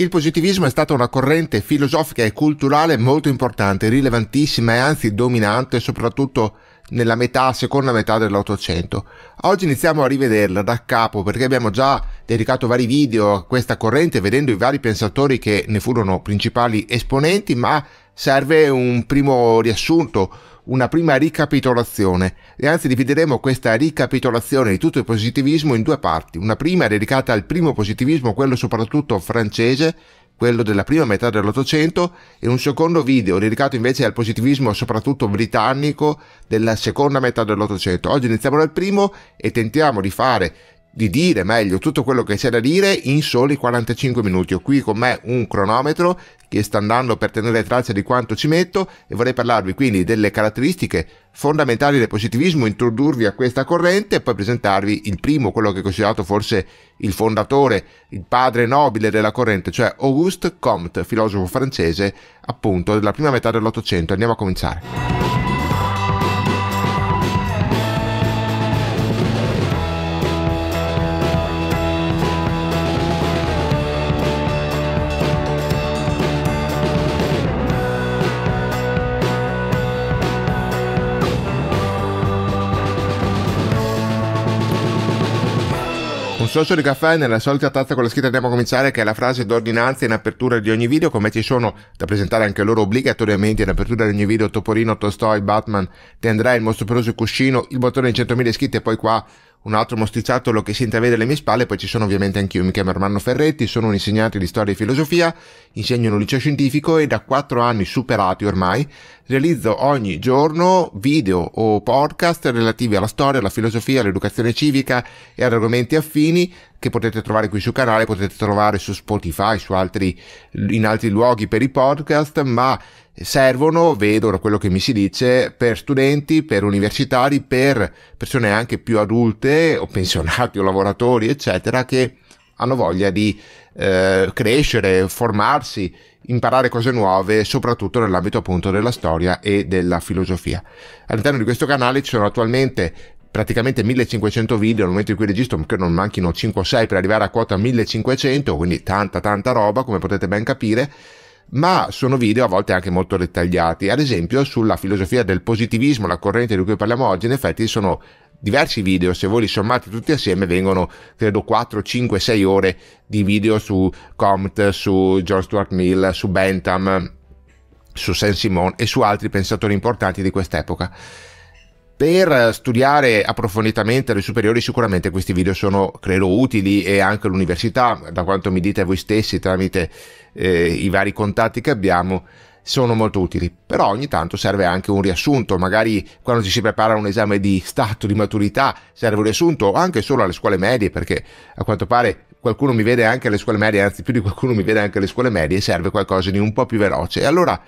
Il positivismo è stata una corrente filosofica e culturale molto importante, rilevantissima e anzi dominante soprattutto nella metà, seconda metà dell'Ottocento. Oggi iniziamo a rivederla da capo perché abbiamo già dedicato vari video a questa corrente vedendo i vari pensatori che ne furono principali esponenti, ma serve un primo riassunto una prima ricapitolazione e anzi divideremo questa ricapitolazione di tutto il positivismo in due parti, una prima dedicata al primo positivismo, quello soprattutto francese, quello della prima metà dell'Ottocento, e un secondo video dedicato invece al positivismo soprattutto britannico della seconda metà dell'Ottocento. Oggi iniziamo dal primo e tentiamo di fare di dire meglio tutto quello che c'è da dire in soli 45 minuti. Ho qui con me un cronometro che sta andando per tenere traccia di quanto ci metto e vorrei parlarvi quindi delle caratteristiche fondamentali del positivismo, introdurvi a questa corrente e poi presentarvi il primo, quello che è considerato forse il fondatore, il padre nobile della corrente, cioè Auguste Comte, filosofo francese appunto della prima metà dell'Ottocento. Andiamo a cominciare. Un sorso di caffè nella solita tazza con la scritta andiamo a cominciare che è la frase d'ordinanza in apertura di ogni video come ci sono da presentare anche loro obbligatoriamente in apertura di ogni video Toporino, Tolstoi, Batman, Tendrai, il mostruoso cuscino, il bottone di 100.000 iscritti e poi qua un altro mosticciattolo che si intravede alle mie spalle, poi ci sono ovviamente anch'io, mi chiamo Armando Ferretti, sono un insegnante di storia e filosofia, insegno in un liceo scientifico e da quattro anni superati ormai realizzo ogni giorno video o podcast relativi alla storia, alla filosofia, all'educazione civica e ad argomenti affini che potete trovare qui sul canale, potete trovare su Spotify, su altri, in altri luoghi per i podcast, ma servono, vedo da quello che mi si dice, per studenti, per universitari, per persone anche più adulte o pensionati o lavoratori, eccetera, che hanno voglia di eh, crescere, formarsi, imparare cose nuove, soprattutto nell'ambito appunto della storia e della filosofia. All'interno di questo canale ci sono attualmente praticamente 1500 video nel momento in cui registro che non manchino 5 o 6 per arrivare a quota 1500 quindi tanta tanta roba come potete ben capire ma sono video a volte anche molto dettagliati. Ad esempio sulla filosofia del positivismo, la corrente di cui parliamo oggi, in effetti sono diversi video, se voi li sommate tutti assieme vengono credo 4, 5, 6 ore di video su Comte, su John Stuart Mill, su Bentham, su Saint-Simon e su altri pensatori importanti di quest'epoca. Per studiare approfonditamente le superiori sicuramente questi video sono credo utili e anche l'università, da quanto mi dite voi stessi tramite eh, i vari contatti che abbiamo sono molto utili, però ogni tanto serve anche un riassunto, magari quando ci si prepara un esame di stato di maturità serve un riassunto anche solo alle scuole medie, perché a quanto pare qualcuno mi vede anche alle scuole medie, anzi più di qualcuno mi vede anche alle scuole medie, serve qualcosa di un po' più veloce. E allora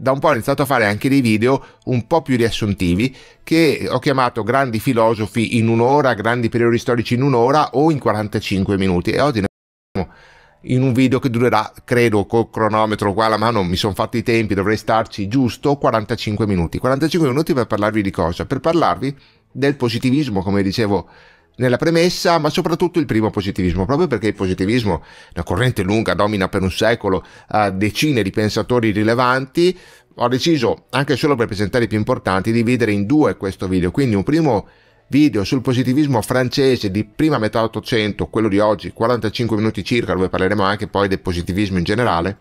da un po' ho iniziato a fare anche dei video un po' più riassuntivi che ho chiamato grandi filosofi in un'ora, grandi periodi storici in un'ora o in 45 minuti e oggi ne parliamo in un video che durerà, credo, col cronometro qua alla mano, mi sono fatti i tempi, dovrei starci giusto 45 minuti. 45 minuti per parlarvi di cosa? Per parlarvi del positivismo, come dicevo nella premessa, ma soprattutto il primo positivismo, proprio perché il positivismo, una corrente lunga, domina per un secolo eh, decine di pensatori rilevanti, ho deciso, anche solo per presentare i più importanti, di dividere in due questo video, quindi un primo video sul positivismo francese di prima metà 800, quello di oggi, 45 minuti circa, dove parleremo anche poi del positivismo in generale,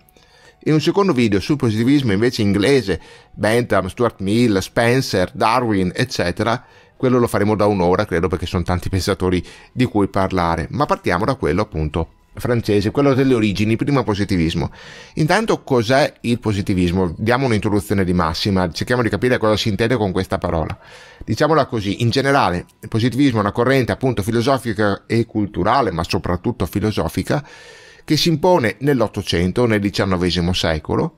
e un secondo video sul positivismo invece inglese, Bentham, Stuart Mill, Spencer, Darwin, eccetera, quello lo faremo da un'ora, credo, perché sono tanti pensatori di cui parlare, ma partiamo da quello appunto francese, quello delle origini, prima positivismo. Intanto cos'è il positivismo? Diamo un'introduzione di massima, cerchiamo di capire cosa si intende con questa parola. Diciamola così, in generale il positivismo è una corrente appunto filosofica e culturale, ma soprattutto filosofica, che si impone nell'Ottocento, nel XIX secolo,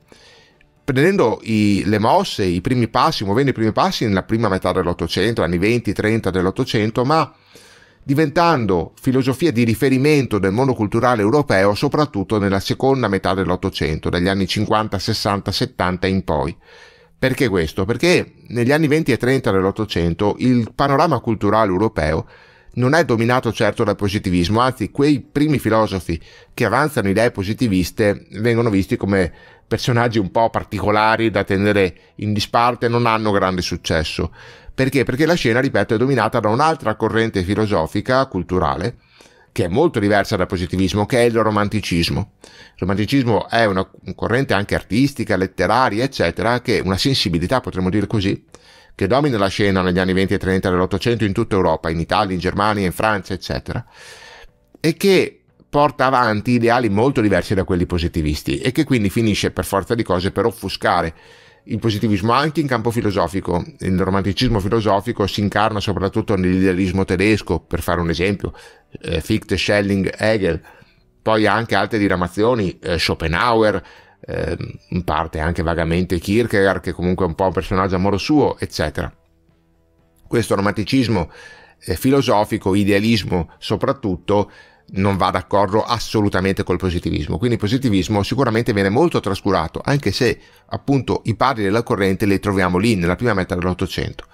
prendendo i, le mosse, i primi passi, muovendo i primi passi nella prima metà dell'Ottocento, anni 20-30 dell'Ottocento, ma diventando filosofia di riferimento del mondo culturale europeo soprattutto nella seconda metà dell'Ottocento, dagli anni 50, 60, 70 in poi. Perché questo? Perché negli anni 20 e 30 dell'Ottocento il panorama culturale europeo non è dominato certo dal positivismo, anzi quei primi filosofi che avanzano idee positiviste vengono visti come personaggi un po' particolari da tenere in disparte, non hanno grande successo. Perché? Perché la scena, ripeto, è dominata da un'altra corrente filosofica, culturale, che è molto diversa dal positivismo, che è il romanticismo. Il romanticismo è una corrente anche artistica, letteraria, eccetera, che una sensibilità, potremmo dire così, che domina la scena negli anni 20 e 30 dell'Ottocento in tutta Europa, in Italia, in Germania, in Francia, eccetera, e che porta avanti ideali molto diversi da quelli positivisti e che quindi finisce per forza di cose per offuscare il positivismo anche in campo filosofico. Il romanticismo filosofico si incarna soprattutto nell'idealismo tedesco, per fare un esempio, eh, Fichte, Schelling, Hegel, poi anche altre diramazioni, eh, Schopenhauer, eh, in parte anche vagamente Kierkegaard, che comunque è un po' un personaggio a modo suo, eccetera. Questo romanticismo eh, filosofico, idealismo soprattutto, non va d'accordo assolutamente col positivismo. Quindi il positivismo sicuramente viene molto trascurato, anche se appunto i padri della corrente li troviamo lì nella prima metà dell'Ottocento.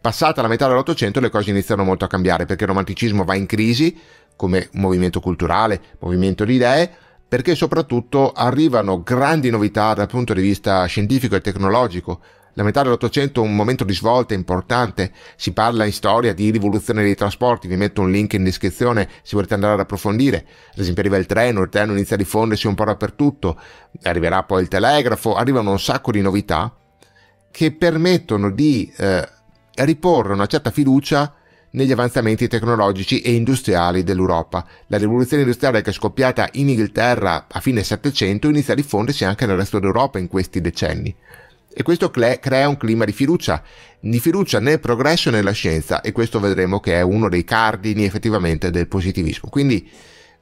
Passata la metà dell'Ottocento le cose iniziano molto a cambiare perché il romanticismo va in crisi come movimento culturale, movimento di idee, perché soprattutto arrivano grandi novità dal punto di vista scientifico e tecnologico, la metà dell'Ottocento è un momento di svolta importante, si parla in storia di rivoluzione dei trasporti, vi metto un link in descrizione se volete andare ad approfondire, ad esempio arriva il treno, il treno inizia a diffondersi un po' dappertutto, arriverà poi il telegrafo, arrivano un sacco di novità che permettono di eh, riporre una certa fiducia negli avanzamenti tecnologici e industriali dell'Europa. La rivoluzione industriale che è scoppiata in Inghilterra a fine Settecento inizia a diffondersi anche nel resto d'Europa in questi decenni. E questo crea un clima di fiducia, di fiducia nel progresso e nella scienza, e questo vedremo che è uno dei cardini effettivamente del positivismo. Quindi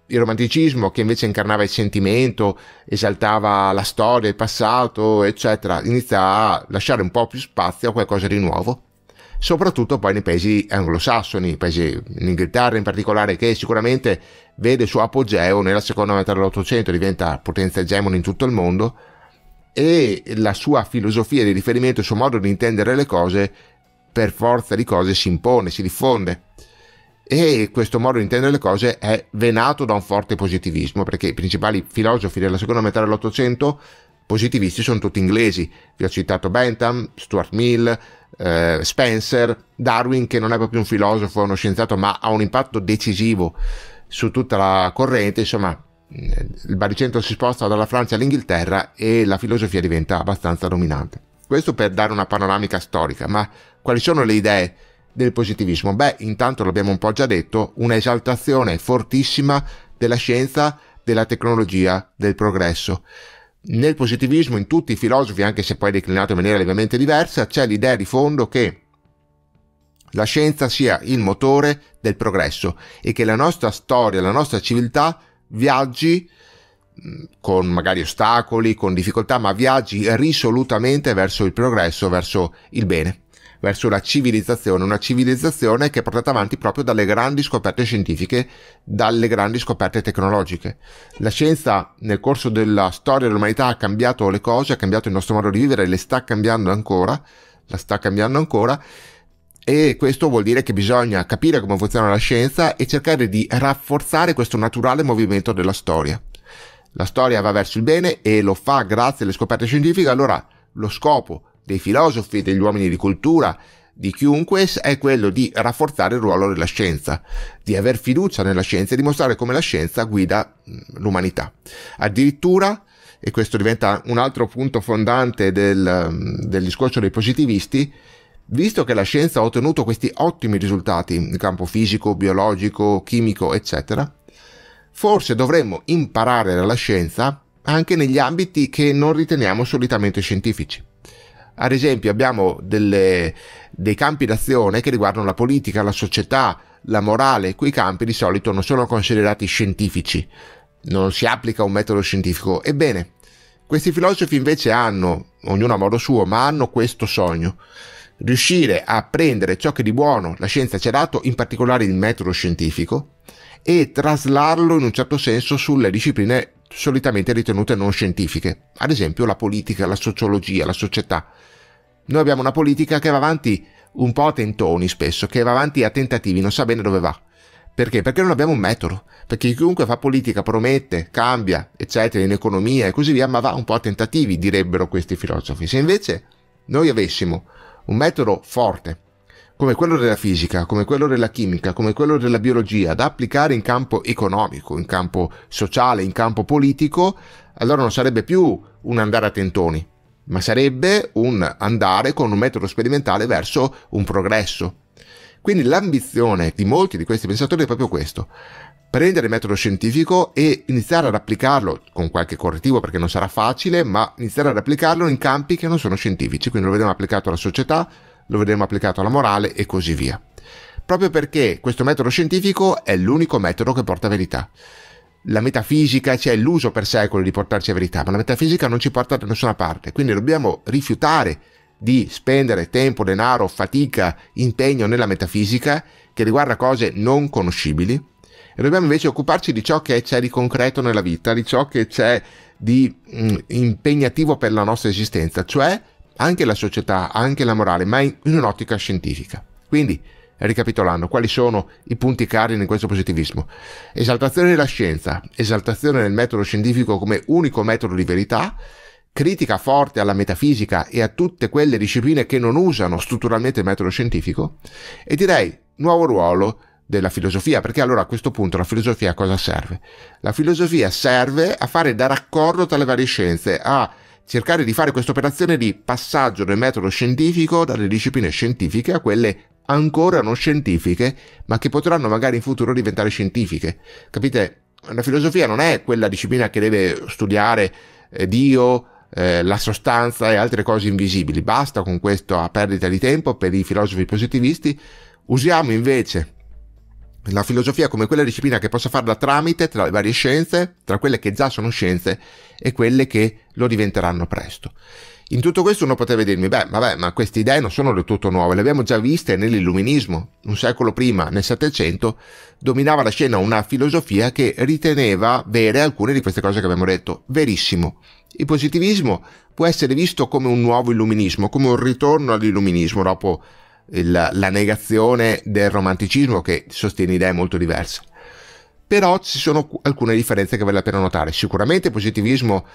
il romanticismo, che invece incarnava il sentimento, esaltava la storia, il passato, eccetera, inizia a lasciare un po' più spazio a qualcosa di nuovo, soprattutto poi nei paesi anglosassoni, paesi in Inghilterra in particolare, che sicuramente vede il suo apogeo nella seconda metà dell'Ottocento, diventa potenza egemone in tutto il mondo, e la sua filosofia di riferimento, il suo modo di intendere le cose, per forza di cose si impone, si diffonde. E questo modo di intendere le cose è venato da un forte positivismo, perché i principali filosofi della seconda metà dell'Ottocento positivisti sono tutti inglesi. Vi ho citato Bentham, Stuart Mill, eh, Spencer, Darwin, che non è proprio un filosofo, uno scienziato, ma ha un impatto decisivo su tutta la corrente, insomma il baricentro si sposta dalla Francia all'Inghilterra e la filosofia diventa abbastanza dominante. Questo per dare una panoramica storica, ma quali sono le idee del positivismo? Beh, intanto l'abbiamo un po' già detto, un'esaltazione fortissima della scienza, della tecnologia, del progresso. Nel positivismo, in tutti i filosofi, anche se poi declinato in maniera levemente diversa, c'è l'idea di fondo che la scienza sia il motore del progresso e che la nostra storia, la nostra civiltà viaggi mm, con magari ostacoli, con difficoltà, ma viaggi risolutamente verso il progresso, verso il bene, verso la civilizzazione, una civilizzazione che è portata avanti proprio dalle grandi scoperte scientifiche, dalle grandi scoperte tecnologiche. La scienza nel corso della storia dell'umanità ha cambiato le cose, ha cambiato il nostro modo di vivere, le sta cambiando ancora, la sta cambiando ancora e questo vuol dire che bisogna capire come funziona la scienza e cercare di rafforzare questo naturale movimento della storia. La storia va verso il bene e lo fa grazie alle scoperte scientifiche, allora lo scopo dei filosofi, degli uomini di cultura, di chiunque è quello di rafforzare il ruolo della scienza, di aver fiducia nella scienza e dimostrare come la scienza guida l'umanità. Addirittura, e questo diventa un altro punto fondante del, del discorso dei positivisti, Visto che la scienza ha ottenuto questi ottimi risultati in campo fisico, biologico, chimico, eccetera, forse dovremmo imparare dalla scienza anche negli ambiti che non riteniamo solitamente scientifici. Ad esempio abbiamo delle, dei campi d'azione che riguardano la politica, la società, la morale, quei campi di solito non sono considerati scientifici, non si applica un metodo scientifico. Ebbene, questi filosofi invece hanno, ognuno a modo suo, ma hanno questo sogno riuscire a prendere ciò che di buono la scienza ci ha dato, in particolare il metodo scientifico, e traslarlo in un certo senso sulle discipline solitamente ritenute non scientifiche, ad esempio la politica, la sociologia, la società. Noi abbiamo una politica che va avanti un po' a tentoni spesso, che va avanti a tentativi, non sa bene dove va. Perché? Perché non abbiamo un metodo, perché chiunque fa politica promette, cambia, eccetera, in economia e così via, ma va un po' a tentativi, direbbero questi filosofi. Se invece noi avessimo un metodo forte, come quello della fisica, come quello della chimica, come quello della biologia, da applicare in campo economico, in campo sociale, in campo politico, allora non sarebbe più un andare a tentoni, ma sarebbe un andare con un metodo sperimentale verso un progresso. Quindi l'ambizione di molti di questi pensatori è proprio questo, prendere il metodo scientifico e iniziare ad applicarlo con qualche correttivo perché non sarà facile, ma iniziare ad applicarlo in campi che non sono scientifici, quindi lo vedremo applicato alla società, lo vedremo applicato alla morale e così via. Proprio perché questo metodo scientifico è l'unico metodo che porta verità. La metafisica, cioè l'uso per secoli di portarci a verità, ma la metafisica non ci porta da nessuna parte, quindi dobbiamo rifiutare di spendere tempo, denaro, fatica, impegno nella metafisica che riguarda cose non conoscibili e dobbiamo invece occuparci di ciò che c'è di concreto nella vita, di ciò che c'è di mh, mm, impegnativo per la nostra esistenza, cioè anche la società, anche la morale, ma in, un'ottica scientifica. Quindi, ricapitolando, quali sono i punti cardine in questo positivismo? Esaltazione della scienza, esaltazione del metodo scientifico come unico metodo di verità, critica forte alla metafisica e a tutte quelle discipline che non usano strutturalmente il metodo scientifico e direi nuovo ruolo della filosofia, perché allora a questo punto la filosofia a cosa serve? La filosofia serve a fare da raccordo tra le varie scienze, a cercare di fare questa operazione di passaggio del metodo scientifico dalle discipline scientifiche a quelle ancora non scientifiche, ma che potranno magari in futuro diventare scientifiche. Capite? La filosofia non è quella disciplina che deve studiare eh, Dio, eh, la sostanza e altre cose invisibili. Basta con questa perdita di tempo per i filosofi positivisti. Usiamo invece la filosofia come quella disciplina che possa farla tramite tra le varie scienze, tra quelle che già sono scienze e quelle che lo diventeranno presto. In tutto questo uno potrebbe dirmi, beh, vabbè, ma queste idee non sono del tutto nuove, le abbiamo già viste nell'Illuminismo. Un secolo prima, nel Settecento, dominava la scena una filosofia che riteneva vere alcune di queste cose che abbiamo detto. Verissimo. Il positivismo può essere visto come un nuovo illuminismo, come un ritorno all'illuminismo dopo il, la negazione del romanticismo che sostiene idee molto diverse. Però ci sono alcune differenze che vale la pena notare. Sicuramente il positivismo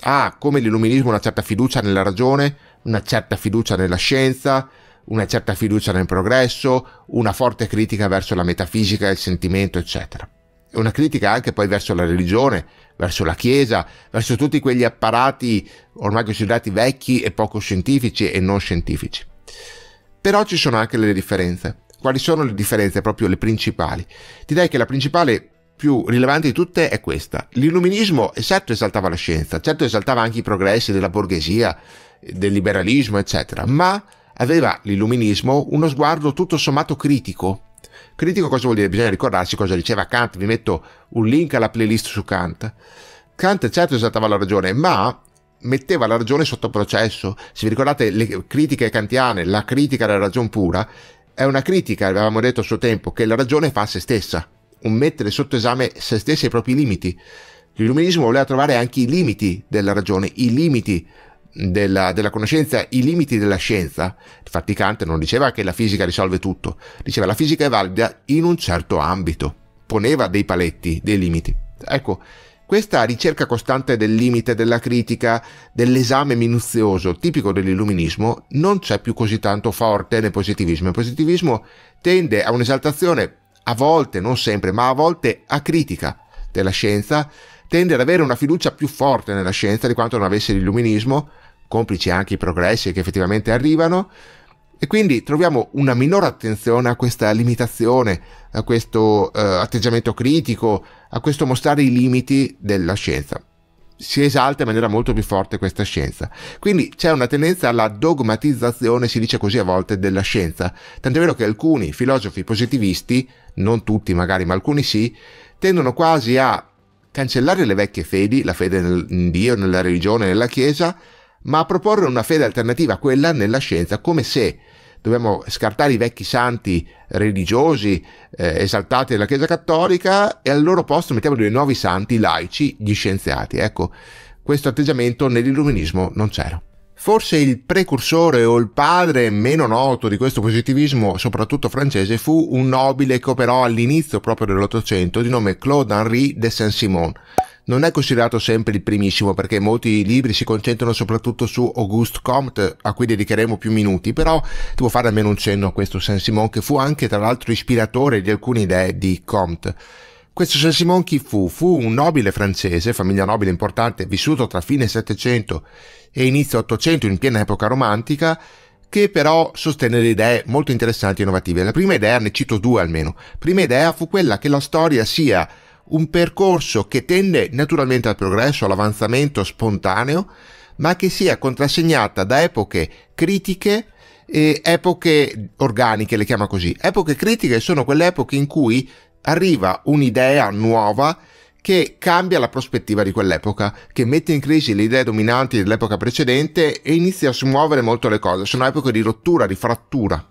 ha, come l'illuminismo, una certa fiducia nella ragione, una certa fiducia nella scienza, una certa fiducia nel progresso, una forte critica verso la metafisica, il sentimento, eccetera. E una critica anche poi verso la religione, verso la Chiesa, verso tutti quegli apparati ormai considerati vecchi e poco scientifici e non scientifici. Però ci sono anche delle differenze. Quali sono le differenze, proprio le principali? Direi che la principale più rilevante di tutte è questa. L'illuminismo certo esaltava la scienza, certo esaltava anche i progressi della borghesia, del liberalismo, eccetera, ma aveva l'illuminismo uno sguardo tutto sommato critico. Critico cosa vuol dire? Bisogna ricordarsi cosa diceva Kant, vi metto un link alla playlist su Kant. Kant certo esaltava la ragione, ma metteva la ragione sotto processo. Se vi ricordate le critiche kantiane, la critica della ragione pura, è una critica, avevamo detto a suo tempo, che la ragione fa a se stessa, un mettere sotto esame se stessa e i propri limiti. L'illuminismo voleva trovare anche i limiti della ragione, i limiti della, della, conoscenza, i limiti della scienza. Infatti Kant non diceva che la fisica risolve tutto, diceva che la fisica è valida in un certo ambito, poneva dei paletti, dei limiti. Ecco, questa ricerca costante del limite della critica, dell'esame minuzioso tipico dell'illuminismo, non c'è più così tanto forte nel positivismo. Il positivismo tende a un'esaltazione, a volte, non sempre, ma a volte a critica della scienza, tende ad avere una fiducia più forte nella scienza di quanto non avesse l'illuminismo, complici anche i progressi che effettivamente arrivano, e quindi troviamo una minore attenzione a questa limitazione a questo eh, atteggiamento critico, a questo mostrare i limiti della scienza. Si esalta in maniera molto più forte questa scienza. Quindi c'è una tendenza alla dogmatizzazione, si dice così a volte, della scienza. Tant'è vero che alcuni filosofi positivisti, non tutti magari, ma alcuni sì, tendono quasi a cancellare le vecchie fedi, la fede nel, in Dio, nella religione, nella Chiesa, ma a proporre una fede alternativa quella nella scienza, come se dobbiamo scartare i vecchi santi religiosi eh, esaltati dalla Chiesa Cattolica e al loro posto mettiamo dei nuovi santi laici, gli scienziati. Ecco, questo atteggiamento nell'illuminismo non c'era. Forse il precursore o il padre meno noto di questo positivismo, soprattutto francese, fu un nobile che operò all'inizio proprio dell'Ottocento di nome Claude Henri de Saint-Simon, non è considerato sempre il primissimo perché molti libri si concentrano soprattutto su Auguste Comte a cui dedicheremo più minuti, però devo fare almeno un cenno a questo Saint-Simon che fu anche tra l'altro ispiratore di alcune idee di Comte. Questo Saint-Simon chi fu? Fu un nobile francese, famiglia nobile importante, vissuto tra fine Settecento e inizio Ottocento in piena epoca romantica, che però sostenne le idee molto interessanti e innovative. La prima idea, ne cito due almeno, prima idea fu quella che la storia sia un percorso che tende naturalmente al progresso, all'avanzamento spontaneo, ma che sia contrassegnata da epoche critiche e epoche organiche, le chiama così. Epoche critiche sono quelle epoche in cui arriva un'idea nuova che cambia la prospettiva di quell'epoca, che mette in crisi le idee dominanti dell'epoca precedente e inizia a smuovere molto le cose. Sono epoche di rottura, di frattura.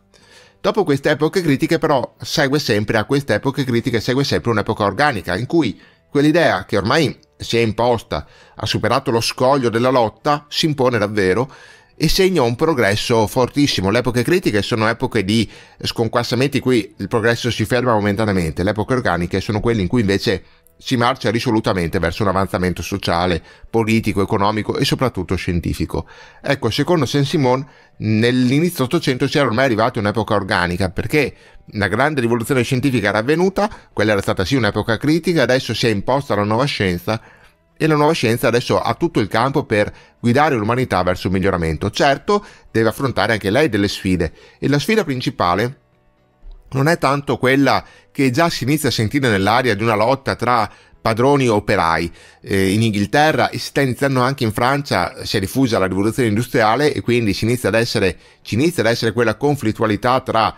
Dopo queste epoche critiche però segue sempre a queste epoche critiche segue sempre un'epoca organica in cui quell'idea che ormai si è imposta, ha superato lo scoglio della lotta, si impone davvero e segna un progresso fortissimo. Le epoche critiche sono epoche di sconquassamenti in cui il progresso si ferma momentaneamente, le epoche organiche sono quelle in cui invece si marcia risolutamente verso un avanzamento sociale, politico, economico e soprattutto scientifico. Ecco, secondo Saint-Simon, nell'inizio dell'Ottocento era ormai arrivata un'epoca organica perché la grande rivoluzione scientifica era avvenuta, quella era stata sì un'epoca critica, adesso si è imposta la nuova scienza e la nuova scienza adesso ha tutto il campo per guidare l'umanità verso il miglioramento. Certo, deve affrontare anche lei delle sfide e la sfida principale non è tanto quella che già si inizia a sentire nell'aria di una lotta tra padroni operai eh, in Inghilterra e si sta iniziando anche in Francia, si è diffusa la rivoluzione industriale e quindi si inizia ad essere, ci inizia ad essere quella conflittualità tra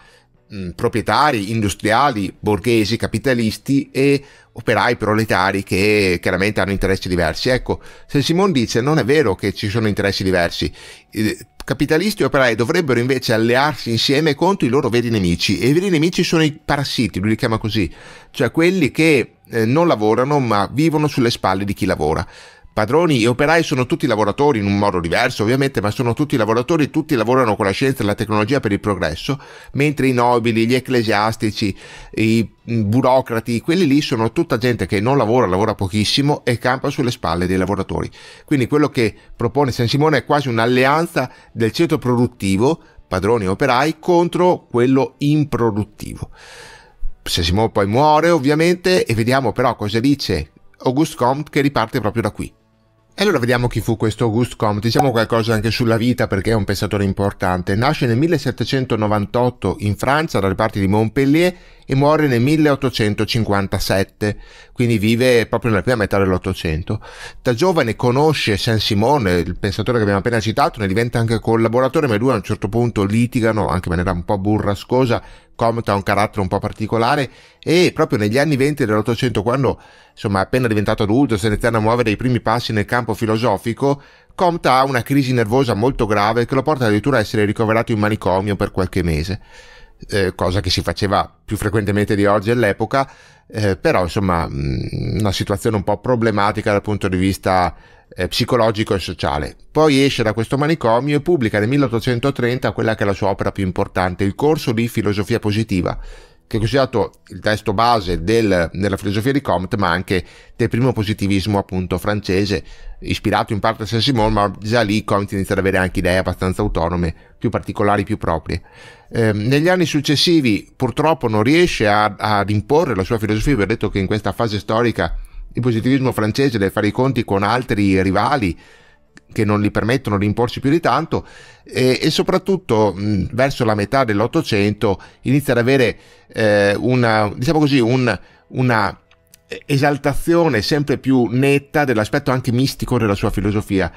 mh, proprietari, industriali, borghesi, capitalisti e operai proletari che chiaramente hanno interessi diversi. Ecco, se Simon dice non è vero che ci sono interessi diversi, eh, capitalisti e operai dovrebbero invece allearsi insieme contro i loro veri nemici e i veri nemici sono i parassiti, lui li chiama così, cioè quelli che eh, non lavorano ma vivono sulle spalle di chi lavora. Padroni e operai sono tutti lavoratori in un modo diverso ovviamente, ma sono tutti lavoratori, tutti lavorano con la scienza e la tecnologia per il progresso, mentre i nobili, gli ecclesiastici, i mm, burocrati, quelli lì sono tutta gente che non lavora, lavora pochissimo e campa sulle spalle dei lavoratori. Quindi quello che propone San Simone è quasi un'alleanza del centro produttivo, padroni e operai, contro quello improduttivo. Simone poi muore ovviamente e vediamo però cosa dice Auguste Comte che riparte proprio da qui. E allora vediamo chi fu questo Auguste Comte, diciamo qualcosa anche sulla vita perché è un pensatore importante. Nasce nel 1798 in Francia dalle parti di Montpellier e muore nel 1857, quindi vive proprio nella prima metà dell'Ottocento. Da giovane conosce Saint-Simon, il pensatore che abbiamo appena citato, ne diventa anche collaboratore, ma i due a un certo punto litigano, anche in maniera un po' burrascosa, Comte ha un carattere un po' particolare e proprio negli anni 20 dell'Ottocento, quando insomma appena diventato adulto se ne iniziano a muovere i primi passi nel campo filosofico, Comte ha una crisi nervosa molto grave che lo porta addirittura a essere ricoverato in manicomio per qualche mese eh, cosa che si faceva più frequentemente di oggi all'epoca, eh, però insomma mh, mm, una situazione un po' problematica dal punto di vista eh, psicologico e sociale. Poi esce da questo manicomio e pubblica nel 1830 quella che è la sua opera più importante, il corso di filosofia positiva, che è considerato il testo base del, della filosofia di Comte, ma anche del primo positivismo appunto francese, ispirato in parte a Saint-Simon, ma già lì Comte inizia ad avere anche idee abbastanza autonome, più particolari, più proprie. Eh, negli anni successivi purtroppo non riesce a, ad imporre la sua filosofia, vi ho detto che in questa fase storica il positivismo francese deve fare i conti con altri rivali, che non gli permettono di imporsi più di tanto e, e soprattutto mh, verso la metà dell'Ottocento inizia ad avere eh, una, diciamo così, un, una esaltazione sempre più netta dell'aspetto anche mistico della sua filosofia.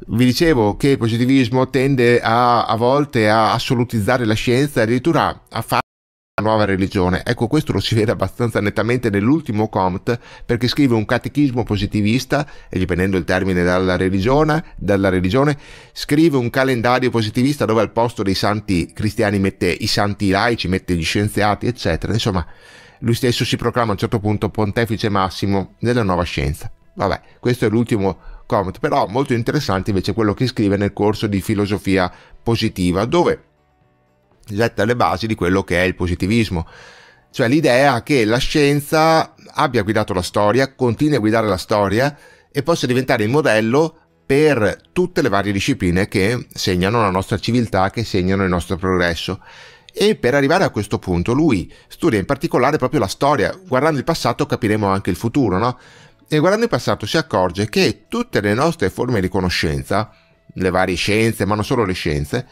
Vi dicevo che il positivismo tende a, a volte a assolutizzare la scienza, addirittura a fare nuova religione. Ecco, questo lo si vede abbastanza nettamente nell'ultimo Comt, perché scrive un catechismo positivista, e dipendendo il termine dalla religione, dalla religione, scrive un calendario positivista dove al posto dei santi cristiani mette i santi laici, mette gli scienziati, eccetera. Insomma, lui stesso si proclama a un certo punto pontefice massimo della nuova scienza. Vabbè, questo è l'ultimo Comt, però molto interessante invece quello che scrive nel corso di filosofia positiva, dove getta le basi di quello che è il positivismo. Cioè l'idea che la scienza abbia guidato la storia, continui a guidare la storia e possa diventare il modello per tutte le varie discipline che segnano la nostra civiltà, che segnano il nostro progresso. E per arrivare a questo punto lui studia in particolare proprio la storia, guardando il passato capiremo anche il futuro, no? E guardando il passato si accorge che tutte le nostre forme di conoscenza, le varie scienze, ma non solo le scienze,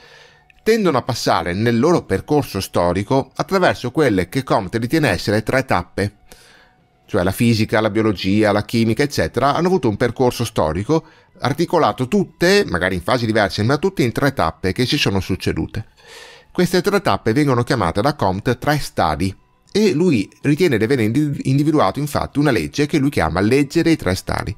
tendono a passare nel loro percorso storico attraverso quelle che Comte ritiene essere tre tappe. Cioè la fisica, la biologia, la chimica, eccetera, hanno avuto un percorso storico articolato tutte, magari in fasi diverse, ma tutte in tre tappe che si sono succedute. Queste tre tappe vengono chiamate da Comte tre stadi e lui ritiene di aver individuato infatti una legge che lui chiama legge dei tre stadi.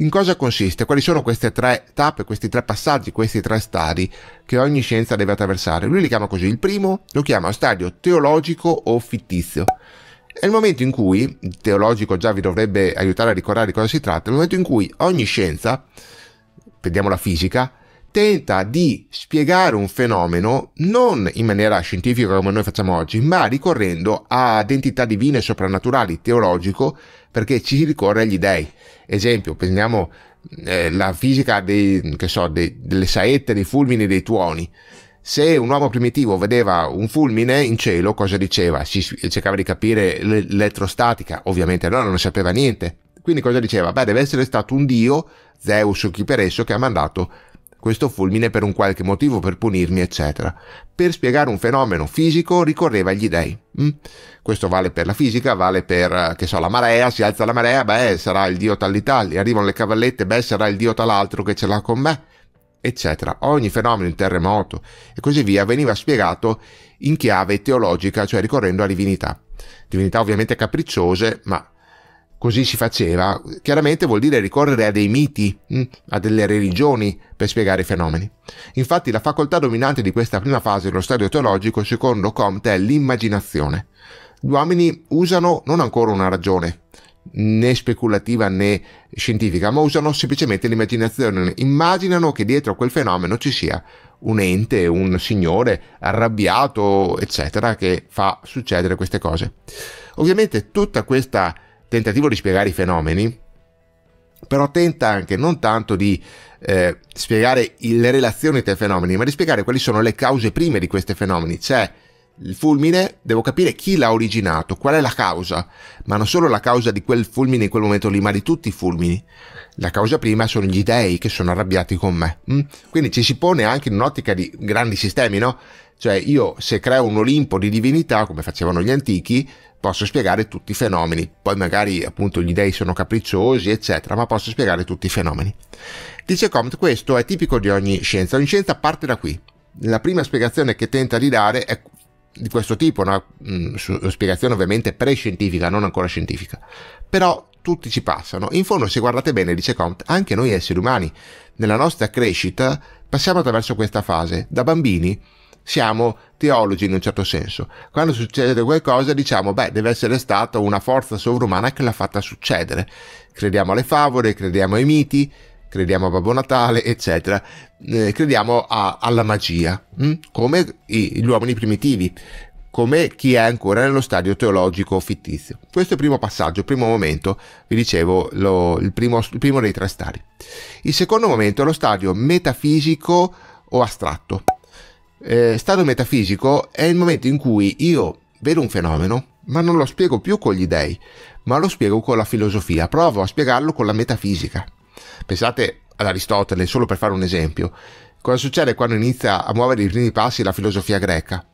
In cosa consiste? Quali sono queste tre tappe, questi tre passaggi, questi tre stadi che ogni scienza deve attraversare? Lui li chiama così. Il primo lo chiama stadio teologico o fittizio. È il momento in cui, il teologico già vi dovrebbe aiutare a ricordare di cosa si tratta, è il momento in cui ogni scienza, vediamo la fisica, tenta di spiegare un fenomeno non in maniera scientifica come noi facciamo oggi, ma ricorrendo a entità divine, soprannaturali, teologico, perché ci ricorre agli dei. Esempio, prendiamo eh, la fisica dei, so, dei, delle saette, dei fulmini, dei tuoni. Se un uomo primitivo vedeva un fulmine in cielo, cosa diceva? Si cercava di capire l'elettrostatica, ovviamente allora non sapeva niente. Quindi cosa diceva? Beh, deve essere stato un dio, Zeus o chi per esso, che ha mandato questo fulmine per un qualche motivo per punirmi, eccetera. Per spiegare un fenomeno fisico ricorreva agli dei. Mm? Hm? Questo vale per la fisica, vale per, eh, che so, la marea, si alza la marea, beh, sarà il dio tal'Italia, arrivano le cavallette, beh, sarà il dio tal'altro che ce l'ha con me, eccetera. Ogni fenomeno, il terremoto e così via, veniva spiegato in chiave teologica, cioè ricorrendo a divinità. Divinità ovviamente capricciose, ma così si faceva, chiaramente vuol dire ricorrere a dei miti, mm, a delle religioni per spiegare i fenomeni. Infatti la facoltà dominante di questa prima fase dello stadio teologico, secondo Comte, è l'immaginazione. Gli uomini usano non ancora una ragione, né speculativa né scientifica, ma usano semplicemente l'immaginazione, immaginano che dietro a quel fenomeno ci sia un ente, un signore arrabbiato, eccetera, che fa succedere queste cose. Ovviamente tutta questa tentativo di spiegare i fenomeni, però tenta anche non tanto di eh, spiegare le relazioni tra i fenomeni, ma di spiegare quali sono le cause prime di questi fenomeni. C'è il fulmine, devo capire chi l'ha originato, qual è la causa, ma non solo la causa di quel fulmine in quel momento lì, ma di tutti i fulmini. La causa prima sono gli dei che sono arrabbiati con me. Mm? Quindi ci si pone anche in un'ottica di grandi sistemi, no? Cioè io se creo un Olimpo di divinità, come facevano gli antichi, posso spiegare tutti i fenomeni. Poi magari appunto gli dei sono capricciosi, eccetera, ma posso spiegare tutti i fenomeni. Dice Comte, questo è tipico di ogni scienza. Ogni scienza parte da qui. La prima spiegazione che tenta di dare è di questo tipo, una mm, spiegazione ovviamente pre-scientifica, non ancora scientifica. Però tutti ci passano. In fondo, se guardate bene, dice Comte, anche noi esseri umani, nella nostra crescita, passiamo attraverso questa fase. Da bambini siamo teologi in un certo senso. Quando succede qualcosa diciamo, beh, deve essere stata una forza sovrumana che l'ha fatta succedere. Crediamo alle favole, crediamo ai miti, crediamo a Babbo Natale, eccetera, eh, crediamo a, alla magia, mh? Hm? come i, gli uomini primitivi, come chi è ancora nello stadio teologico fittizio. Questo è il primo passaggio, il primo momento, vi dicevo, lo, il, primo, il primo dei tre stadi. Il secondo momento è lo stadio metafisico o astratto. Eh, stato metafisico è il momento in cui io vedo un fenomeno, ma non lo spiego più con gli dèi, ma lo spiego con la filosofia, provo a spiegarlo con la metafisica. Pensate ad Aristotele, solo per fare un esempio. Cosa succede quando inizia a muovere i primi passi la filosofia greca?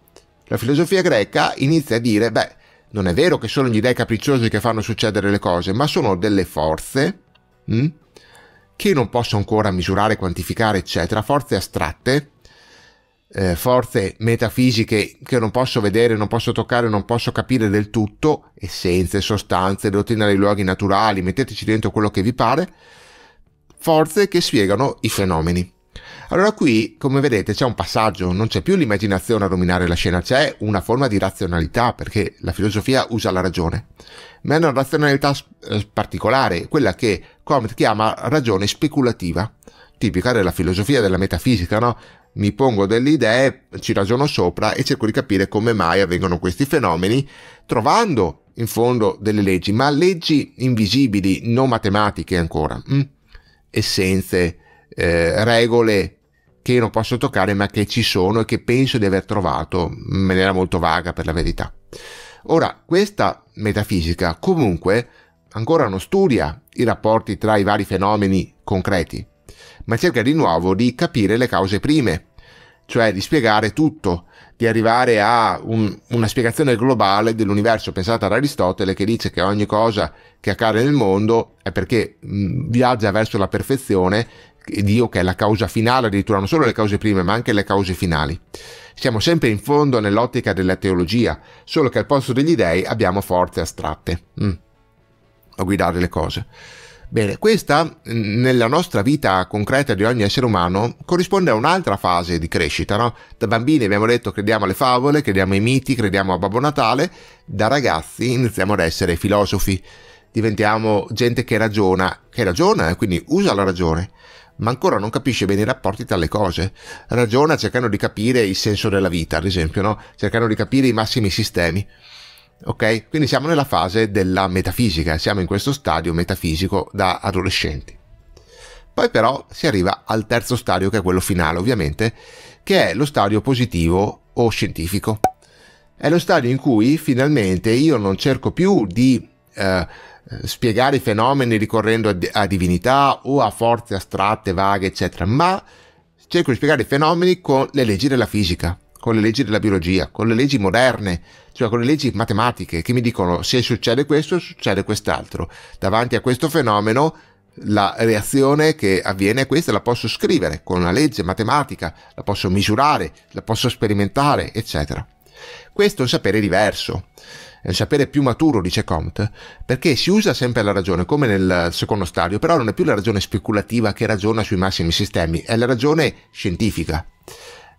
La filosofia greca inizia a dire, beh, non è vero che sono gli dèi capricciosi che fanno succedere le cose, ma sono delle forze hm, che non posso ancora misurare, quantificare, eccetera, forze astratte, eh, forze metafisiche che non posso vedere, non posso toccare, non posso capire del tutto, essenze, sostanze, le dei luoghi naturali, metteteci dentro quello che vi pare, forze che spiegano i fenomeni. Allora qui, come vedete, c'è un passaggio, non c'è più l'immaginazione a dominare la scena, c'è una forma di razionalità, perché la filosofia usa la ragione, ma è una razionalità eh, particolare, quella che Comet chiama ragione speculativa tipica della filosofia della metafisica, no? Mi pongo delle idee, ci ragiono sopra e cerco di capire come mai avvengono questi fenomeni, trovando in fondo delle leggi, ma leggi invisibili, non matematiche ancora, mm? essenze, eh, regole che io non posso toccare ma che ci sono e che penso di aver trovato in maniera molto vaga per la verità. Ora, questa metafisica comunque ancora non studia i rapporti tra i vari fenomeni concreti, ma cerca di nuovo di capire le cause prime, cioè di spiegare tutto, di arrivare a un, una spiegazione globale dell'universo pensata da Aristotele che dice che ogni cosa che accade nel mondo è perché mh, mm, viaggia verso la perfezione Dio che è la causa finale addirittura, non solo le cause prime, ma anche le cause finali. Siamo sempre in fondo nell'ottica della teologia, solo che al posto degli dèi abbiamo forze astratte mm. a guidare le cose. Bene, questa mm, nella nostra vita concreta di ogni essere umano corrisponde a un'altra fase di crescita, no? Da bambini abbiamo detto crediamo alle favole, crediamo ai miti, crediamo a Babbo Natale, da ragazzi iniziamo ad essere filosofi, diventiamo gente che ragiona, che ragiona e eh, quindi usa la ragione, ma ancora non capisce bene i rapporti tra le cose, ragiona cercando di capire il senso della vita, ad esempio, no? Cercando di capire i massimi sistemi ok? Quindi siamo nella fase della metafisica, siamo in questo stadio metafisico da adolescenti. Poi però si arriva al terzo stadio che è quello finale ovviamente, che è lo stadio positivo o scientifico. È lo stadio in cui finalmente io non cerco più di eh, spiegare i fenomeni ricorrendo a, a divinità o a forze astratte, vaghe, eccetera, ma cerco di spiegare i fenomeni con le leggi della fisica, con le leggi della biologia, con le leggi moderne, cioè con le leggi matematiche che mi dicono se succede questo succede quest'altro. Davanti a questo fenomeno la reazione che avviene è questa, la posso scrivere con una legge matematica, la posso misurare, la posso sperimentare, eccetera. Questo è un sapere diverso, è un sapere più maturo, dice Comte, perché si usa sempre la ragione, come nel secondo stadio, però non è più la ragione speculativa che ragiona sui massimi sistemi, è la ragione scientifica.